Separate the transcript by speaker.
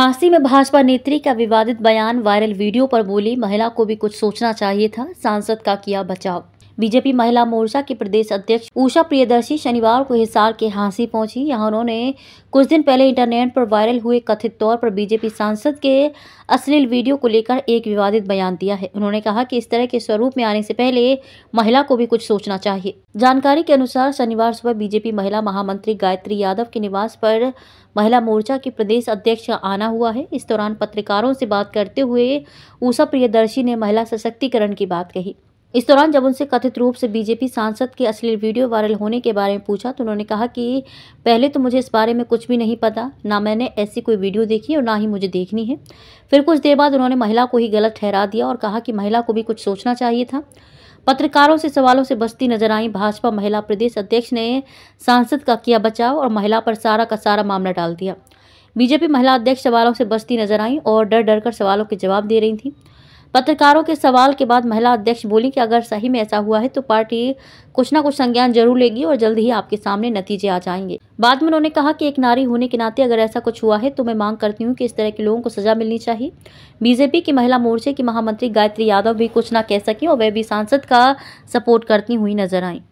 Speaker 1: हांसी में भाजपा नेत्री का विवादित बयान वायरल वीडियो पर बोली महिला को भी कुछ सोचना चाहिए था सांसद का किया बचाव बीजेपी महिला मोर्चा की प्रदेश अध्यक्ष उषा प्रियदर्शी शनिवार को हिसार के हांसी पहुंची यहाँ उन्होंने कुछ दिन पहले इंटरनेट पर वायरल हुए कथित तौर पर बीजेपी सांसद के अश्लील वीडियो को लेकर एक विवादित बयान दिया है उन्होंने कहा कि इस तरह के स्वरूप में आने से पहले महिला को भी कुछ सोचना चाहिए जानकारी के अनुसार शनिवार सुबह बीजेपी महिला महामंत्री गायत्री यादव के निवास पर महिला मोर्चा की प्रदेश अध्यक्ष आना हुआ है इस दौरान पत्रकारों से बात करते हुए ऊषा प्रियदर्शी ने महिला सशक्तिकरण की बात कही इस दौरान जब उनसे कथित रूप से बीजेपी सांसद के अश्लील वीडियो वायरल होने के बारे में पूछा तो उन्होंने कहा कि पहले तो मुझे इस बारे में कुछ भी नहीं पता ना मैंने ऐसी कोई वीडियो देखी और ना ही मुझे देखनी है फिर कुछ देर बाद उन्होंने महिला को ही गलत ठहरा दिया और कहा कि महिला को भी कुछ सोचना चाहिए था पत्रकारों से सवालों से बचती नजर आई भाजपा महिला प्रदेश अध्यक्ष ने सांसद का किया बचाव और महिला पर सारा का सारा मामला डाल दिया बीजेपी महिला अध्यक्ष सवालों से बचती नजर आई और डर डर कर सवालों के जवाब दे रही थी पत्रकारों के सवाल के बाद महिला अध्यक्ष बोली कि अगर सही में ऐसा हुआ है तो पार्टी कुछ ना कुछ संज्ञान जरूर लेगी और जल्द ही आपके सामने नतीजे आ जाएंगे बाद में उन्होंने कहा कि एक नारी होने के नाते अगर ऐसा कुछ हुआ है तो मैं मांग करती हूँ कि इस तरह के लोगों को सजा मिलनी चाहिए बीजेपी की महिला मोर्चे की महामंत्री गायत्री यादव भी कुछ ना कह सकी और वह भी सांसद का सपोर्ट करती हुई नजर आई